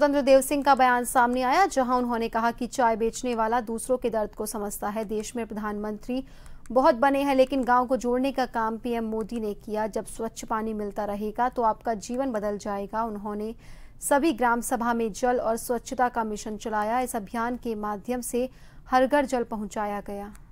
स्वतंत्र देव सिंह का बयान सामने आया जहां उन्होंने कहा कि चाय बेचने वाला दूसरों के दर्द को समझता है देश में प्रधानमंत्री बहुत बने हैं लेकिन गांव को जोड़ने का काम पीएम मोदी ने किया जब स्वच्छ पानी मिलता रहेगा तो आपका जीवन बदल जाएगा उन्होंने सभी ग्राम सभा में जल और स्वच्छता का मिशन चलाया इस अभियान के माध्यम से हर घर जल पहुंचाया गया